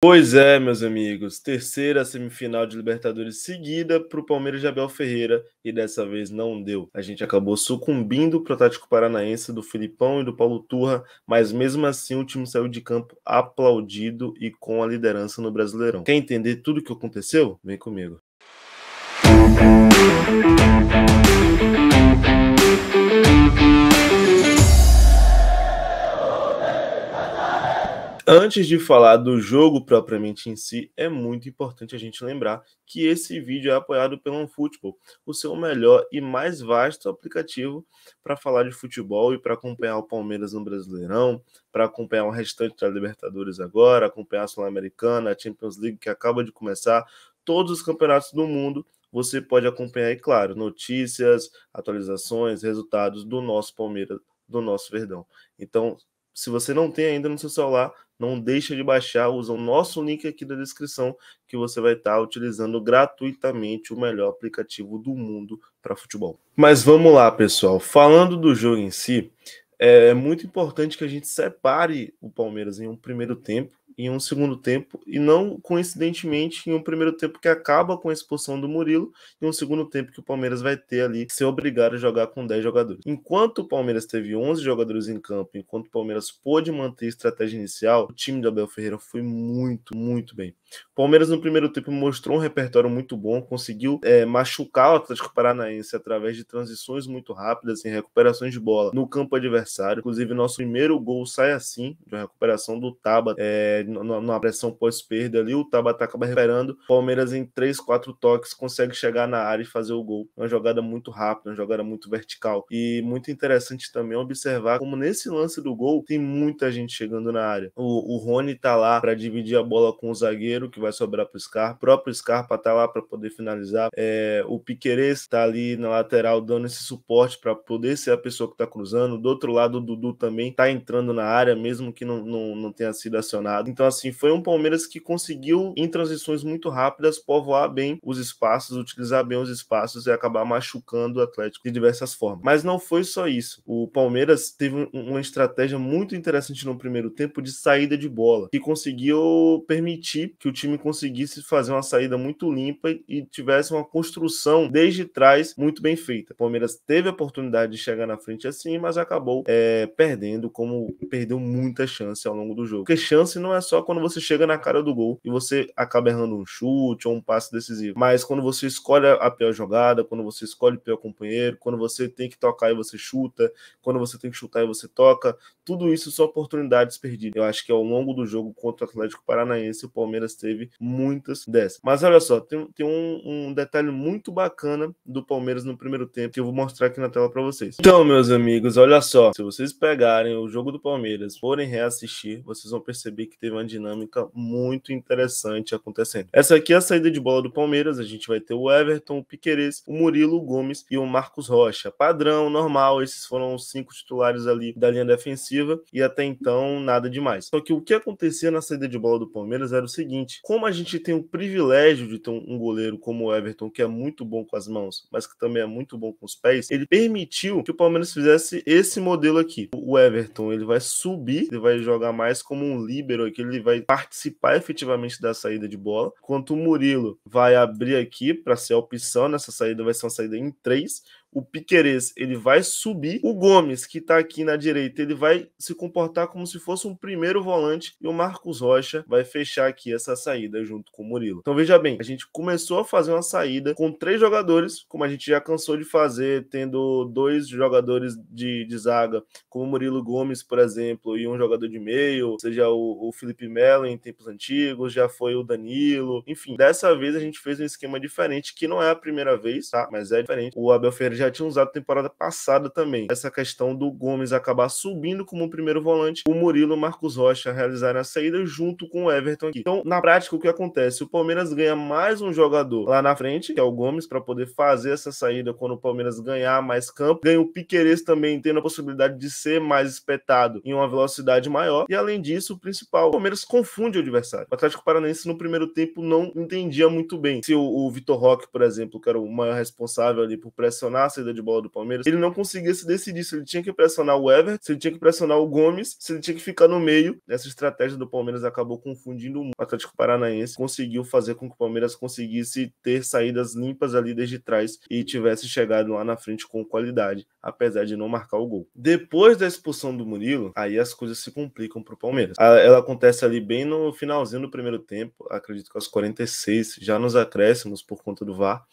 Pois é, meus amigos, terceira semifinal de Libertadores seguida para o Palmeiras de Abel Ferreira e dessa vez não deu. A gente acabou sucumbindo para o Tático Paranaense do Filipão e do Paulo Turra, mas mesmo assim o time saiu de campo aplaudido e com a liderança no Brasileirão. Quer entender tudo o que aconteceu? Vem comigo. Música Antes de falar do jogo propriamente em si, é muito importante a gente lembrar que esse vídeo é apoiado pelo OneFootball, o seu melhor e mais vasto aplicativo para falar de futebol e para acompanhar o Palmeiras no Brasileirão, para acompanhar o restante da Libertadores agora, acompanhar a Sul-Americana, a Champions League que acaba de começar, todos os campeonatos do mundo você pode acompanhar, e claro, notícias, atualizações, resultados do nosso Palmeiras, do nosso Verdão. Então, se você não tem ainda no seu celular, não deixa de baixar, usa o nosso link aqui da descrição que você vai estar utilizando gratuitamente o melhor aplicativo do mundo para futebol. Mas vamos lá, pessoal. Falando do jogo em si, é muito importante que a gente separe o Palmeiras em um primeiro tempo em um segundo tempo, e não coincidentemente em um primeiro tempo que acaba com a expulsão do Murilo, e um segundo tempo que o Palmeiras vai ter ali, se obrigar a jogar com 10 jogadores. Enquanto o Palmeiras teve 11 jogadores em campo, enquanto o Palmeiras pôde manter a estratégia inicial, o time do Abel Ferreira foi muito, muito bem. O Palmeiras no primeiro tempo mostrou um repertório muito bom, conseguiu é, machucar o Atlético Paranaense através de transições muito rápidas, em recuperações de bola no campo adversário. Inclusive, nosso primeiro gol sai assim, de uma recuperação do Taba, é, numa pressão pós-perda ali, o Taba tá acaba recuperando. O Palmeiras em 3, 4 toques consegue chegar na área e fazer o gol. Uma jogada muito rápida, uma jogada muito vertical. E muito interessante também observar como nesse lance do gol tem muita gente chegando na área. O, o Rony tá lá para dividir a bola com o zagueiro dinheiro que vai sobrar para o Scarpa. O próprio Scarpa está lá para poder finalizar. É, o Piquerez está ali na lateral dando esse suporte para poder ser a pessoa que está cruzando. Do outro lado, o Dudu também está entrando na área, mesmo que não, não, não tenha sido acionado. Então, assim, foi um Palmeiras que conseguiu, em transições muito rápidas, povoar bem os espaços, utilizar bem os espaços e acabar machucando o Atlético de diversas formas. Mas não foi só isso. O Palmeiras teve uma estratégia muito interessante no primeiro tempo de saída de bola, que conseguiu permitir que que o time conseguisse fazer uma saída muito limpa e tivesse uma construção desde trás muito bem feita. O Palmeiras teve a oportunidade de chegar na frente assim, mas acabou é, perdendo, como perdeu muita chance ao longo do jogo. Porque chance não é só quando você chega na cara do gol e você acaba errando um chute ou um passe decisivo, mas quando você escolhe a pior jogada, quando você escolhe o pior companheiro, quando você tem que tocar e você chuta, quando você tem que chutar e você toca, tudo isso são oportunidades perdidas. Eu acho que ao longo do jogo contra o Atlético Paranaense, o Palmeiras teve muitas dessas. Mas olha só, tem, tem um, um, detalhe muito bacana do Palmeiras no primeiro tempo que eu vou mostrar aqui na tela para vocês. Então, meus amigos, olha só, se vocês pegarem o jogo do Palmeiras, forem reassistir, vocês vão perceber que teve uma dinâmica muito interessante acontecendo. Essa aqui é a saída de bola do Palmeiras, a gente vai ter o Everton, o Piqueires, o Murilo, o Gomes e o Marcos Rocha. Padrão, normal, esses foram os cinco titulares ali da linha defensiva e até então nada demais. Só que o que acontecia na saída de bola do Palmeiras era o seguinte, seguinte: como a gente tem o privilégio de ter um goleiro como o Everton, que é muito bom com as mãos, mas que também é muito bom com os pés, ele permitiu que o Palmeiras fizesse esse modelo aqui. O Everton, ele vai subir, ele vai jogar mais como um líbero aqui, ele vai participar efetivamente da saída de bola, enquanto o Murilo vai abrir aqui para ser a opção nessa saída, vai ser uma saída em três, o Piquerez ele vai subir, o Gomes que tá aqui na direita ele vai se comportar como se fosse um primeiro volante e o Marcos Rocha vai fechar aqui essa saída junto com o Murilo. Então veja bem, a gente começou a fazer uma saída com três jogadores, como a gente já cansou de fazer, tendo dois jogadores de, de zaga, como o Murilo Gomes, por exemplo, e um jogador de meio, seja o, o Felipe Melo em tempos antigos, já foi o Danilo, enfim. Dessa vez a gente fez um esquema diferente, que não é a primeira vez, tá? Mas é diferente. O Abel Ferreira já tinha usado temporada passada também. Essa questão do Gomes acabar subindo como primeiro volante, o Murilo e o Marcos Rocha realizarem a saída junto com o Everton aqui. Então, na prática, o que acontece? O Palmeiras ganha mais um jogador lá na frente, que é o Gomes, para poder fazer essa saída quando o Palmeiras ganhar mais campo. Ganha o Piqueires também, tendo a possibilidade de ser mais espetado em uma velocidade maior. E além disso, o principal, o Palmeiras confunde o adversário. O Atlético Paranaense no primeiro tempo não entendia muito bem se o, o Vitor Roque, por exemplo, que era o maior responsável ali por pressionar a saída de bola do Palmeiras, ele não conseguia se decidir se ele tinha que pressionar o Everton, se ele tinha que pressionar o Gomes, se ele tinha que ficar no meio. Essa estratégia do Palmeiras acabou confundindo o Atlético Paranaense conseguiu fazer com que o Palmeiras conseguisse ter saídas limpas ali desde trás e tivesse chegado lá na frente com qualidade, apesar de não marcar o gol. Depois da expulsão do Murilo, aí as coisas se complicam para o Palmeiras. Ela acontece ali bem no finalzinho do primeiro tempo, acredito que aos 46, já nos acréscimos por conta do VAR.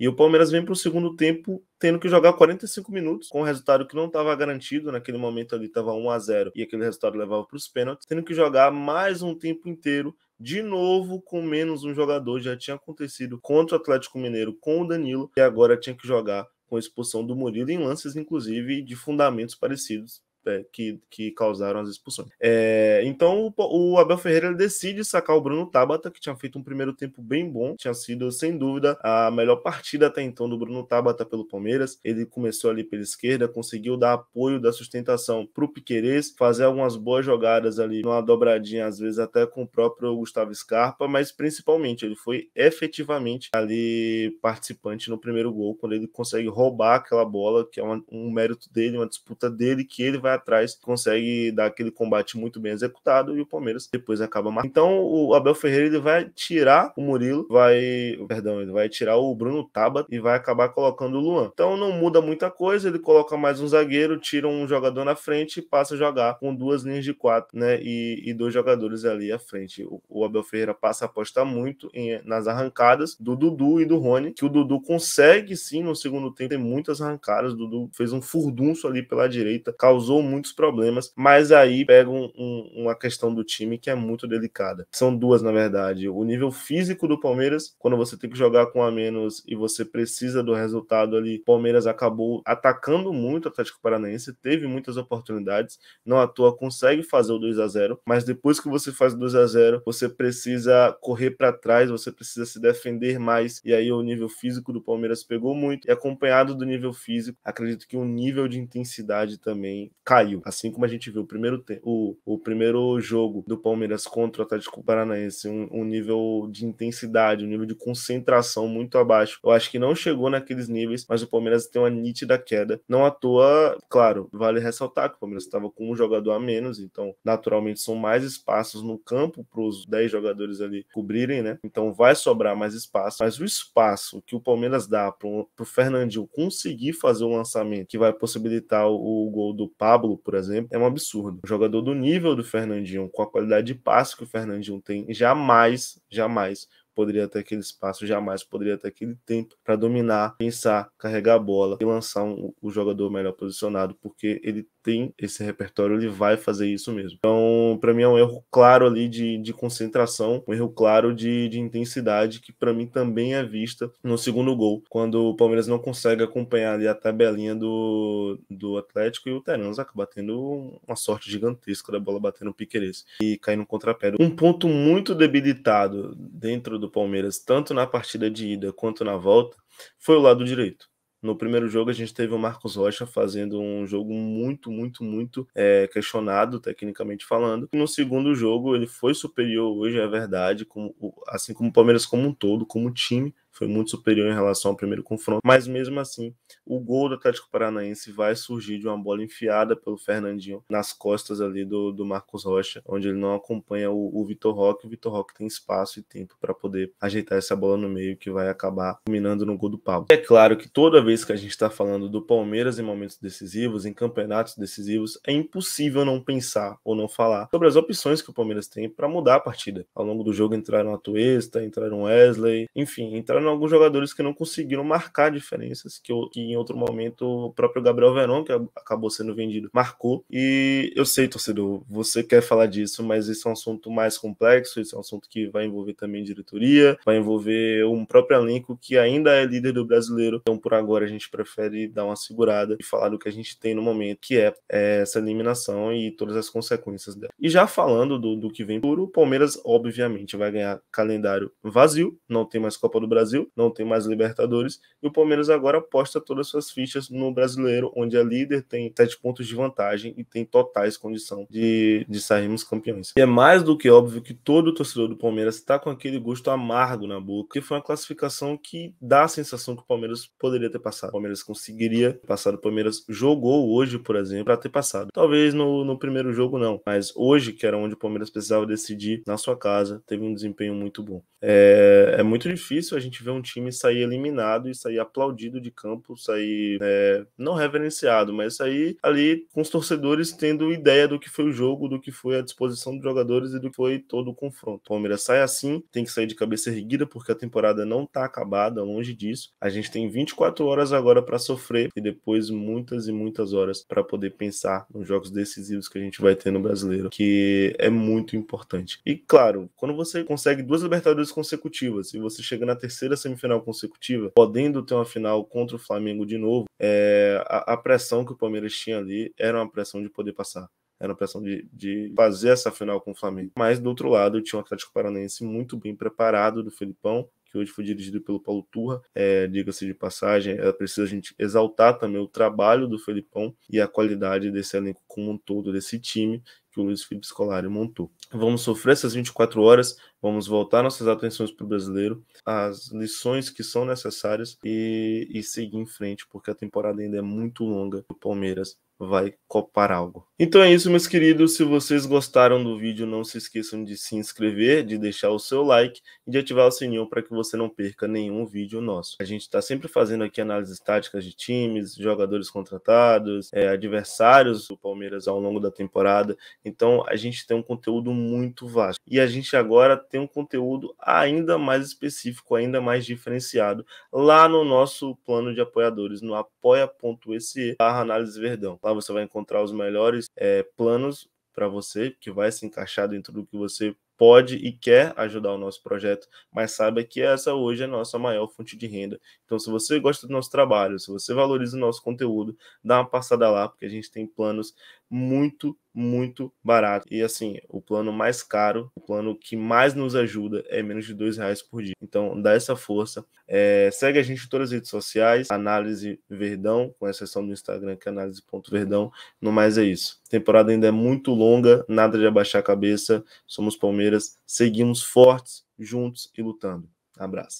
E o Palmeiras vem para o segundo tempo tendo que jogar 45 minutos com um resultado que não estava garantido. Naquele momento ali estava 1 a 0 e aquele resultado levava para os pênaltis, tendo que jogar mais um tempo inteiro de novo com menos um jogador. Já tinha acontecido contra o Atlético Mineiro com o Danilo e agora tinha que jogar com a expulsão do Murilo em lances, inclusive, de fundamentos parecidos é, que, que causaram as expulsões. É, então o, o, Abel Ferreira decide sacar o Bruno Tabata, que tinha feito um primeiro tempo bem bom, tinha sido, sem dúvida, a melhor partida até então do Bruno Tabata pelo Palmeiras. Ele começou ali pela esquerda, conseguiu dar apoio da sustentação para o Piquerez, fazer algumas boas jogadas ali, numa dobradinha, às vezes até com o próprio Gustavo Scarpa, mas principalmente ele foi efetivamente ali participante no primeiro gol, quando ele consegue roubar aquela bola, que é uma, um mérito dele, uma disputa dele, que ele vai vai atrás, consegue dar aquele combate muito bem executado e o Palmeiras depois acaba marcando. Então o Abel Ferreira ele vai tirar o Murilo, vai, perdão, ele vai tirar o Bruno Taba e vai acabar colocando o Luan. Então não muda muita coisa, ele coloca mais um zagueiro, tira um jogador na frente e passa a jogar com duas linhas de quatro, né? E, e dois jogadores ali à frente. O, o, Abel Ferreira passa a apostar muito em, nas arrancadas do Dudu e do Rony, que o Dudu consegue sim no segundo tempo, tem muitas arrancadas, o Dudu fez um furdunço ali pela direita, causou muitos problemas, mas aí pega um, um, uma questão do time que é muito delicada. São duas, na verdade. O nível físico do Palmeiras, quando você tem que jogar com a menos e você precisa do resultado ali, Palmeiras acabou atacando muito o Atlético Paranaense, teve muitas oportunidades, não à toa consegue fazer o 2 a 0 mas depois que você faz o 2 a 0 você precisa correr para trás, você precisa se defender mais, e aí o nível físico do Palmeiras pegou muito, e acompanhado do nível físico, acredito que o nível de intensidade também caiu. Assim como a gente viu o primeiro, o, o primeiro jogo do Palmeiras contra o Atlético Paranaense, um, um nível de intensidade, um nível de concentração muito abaixo. Eu acho que não chegou naqueles níveis, mas o Palmeiras tem uma nítida queda. Não à toa, claro, vale ressaltar que o Palmeiras estava com um jogador a menos, então naturalmente são mais espaços no campo para os 10 jogadores ali cobrirem, né? Então vai sobrar mais espaço, mas o espaço que o Palmeiras dá para o Fernandinho conseguir fazer o um lançamento que vai possibilitar o, o gol do Pablo Pablo, por exemplo, é um absurdo. Um jogador do nível do Fernandinho, com a qualidade de passe que o Fernandinho tem, jamais, jamais poderia ter aquele espaço, jamais poderia ter aquele tempo para dominar, pensar, carregar a bola e lançar um, o jogador melhor posicionado, porque ele tem esse repertório, ele vai fazer isso mesmo. Então, para mim é um erro claro ali de, de concentração, um erro claro de, de intensidade, que para mim também é vista no segundo gol, quando o Palmeiras não consegue acompanhar ali a tabelinha do, do Atlético e o Terans acaba tendo uma sorte gigantesca da bola batendo o Piqueires e contra no contrapé. Um ponto muito debilitado dentro do Palmeiras, tanto na partida de ida quanto na volta, foi o lado direito. No primeiro jogo a gente teve o Marcos Rocha fazendo um jogo muito, muito, muito é, questionado, tecnicamente falando. no segundo jogo ele foi superior hoje, é verdade, como, assim como o Palmeiras como um todo, como time, foi muito superior em relação ao primeiro confronto, mas mesmo assim, o gol do Atlético Paranaense vai surgir de uma bola enfiada pelo Fernandinho nas costas ali do, do Marcos Rocha, onde ele não acompanha o, o Vitor Roque. O Vitor Roque tem espaço e tempo para poder ajeitar essa bola no meio que vai acabar culminando no gol do Pablo. É claro que toda vez que a gente está falando do Palmeiras em momentos decisivos, em campeonatos decisivos, é impossível não pensar ou não falar sobre as opções que o Palmeiras tem para mudar a partida. Ao longo do jogo entraram a Tuesta, entraram Wesley, enfim, entraram comparando alguns jogadores que não conseguiram marcar diferenças, que, que em outro momento o próprio Gabriel Verón, que acabou sendo vendido, marcou. E eu sei, torcedor, você quer falar disso, mas esse é um assunto mais complexo, esse é um assunto que vai envolver também diretoria, vai envolver um próprio elenco que ainda é líder do brasileiro. Então, por agora, a gente prefere dar uma segurada e falar do que a gente tem no momento, que é, é essa eliminação e todas as consequências dela. E já falando do, do que vem por o Palmeiras, obviamente, vai ganhar calendário vazio, não tem mais Copa do Brasil Brasil, não tem mais Libertadores, e o Palmeiras agora aposta todas as suas fichas no Brasileiro, onde a líder, tem sete pontos de vantagem e tem totais condição de, de sairmos campeões. E é mais do que óbvio que todo torcedor do Palmeiras está com aquele gosto amargo na boca, que foi uma classificação que dá a sensação que o Palmeiras poderia ter passado. O Palmeiras conseguiria passar, o Palmeiras jogou hoje, por exemplo, para ter passado. Talvez no, no primeiro jogo não, mas hoje, que era onde o Palmeiras precisava decidir na sua casa, teve um desempenho muito bom. É, é, muito difícil a gente ver um time sair eliminado e sair aplaudido de campo, sair é, não reverenciado, mas sair ali com os torcedores tendo ideia do que foi o jogo, do que foi a disposição dos jogadores e do que foi todo o confronto. O Palmeiras sai assim, tem que sair de cabeça erguida porque a temporada não tá acabada, longe disso. A gente tem 24 horas agora para sofrer e depois muitas e muitas horas para poder pensar nos jogos decisivos que a gente vai ter no brasileiro, que é muito importante. E claro, quando você consegue duas Libertadores consecutivas e você chega na terceira semifinal consecutiva, podendo ter uma final contra o Flamengo de novo, é, a, a pressão que o Palmeiras tinha ali era uma pressão de poder passar era a pressão de, de, fazer essa final com o Flamengo. Mas do outro lado, tinha um Atlético Paranaense muito bem preparado do Felipão, que hoje foi dirigido pelo Paulo Turra, é, diga-se de passagem, é preciso a gente exaltar também o trabalho do Felipão e a qualidade desse elenco como um todo, desse time que o Luiz Felipe Scolari montou. Vamos sofrer essas 24 horas, vamos voltar nossas atenções para o brasileiro, as lições que são necessárias e, e seguir em frente, porque a temporada ainda é muito longa. O Palmeiras vai copar algo. Então é isso, meus queridos. Se vocês gostaram do vídeo, não se esqueçam de se inscrever, de deixar o seu like e de ativar o sininho para que você não perca nenhum vídeo nosso. A gente está sempre fazendo aqui análises táticas de times, jogadores contratados, é, adversários do Palmeiras ao longo da temporada. Então a gente tem um conteúdo muito vasto. E a gente agora tem um conteúdo ainda mais específico, ainda mais diferenciado lá no nosso plano de apoiadores, no apoia.se análise verdão. Lá Lá você vai encontrar os melhores é, planos para você, que vai se encaixar dentro do que você pode e quer ajudar o nosso projeto, mas saiba que essa hoje é a nossa maior fonte de renda. Então, se você gosta do nosso trabalho, se você valoriza o nosso conteúdo, dá uma passada lá, porque a gente tem planos muito, muito barato. E assim, o plano mais caro, o plano que mais nos ajuda é menos de dois reais por dia. Então, dá essa força. É, segue a gente em todas as redes sociais, Análise Verdão, com exceção do Instagram, que é análise.verdão. No mais é isso. A temporada ainda é muito longa, nada de abaixar a cabeça. Somos Palmeiras, seguimos fortes, juntos e lutando. Abraço.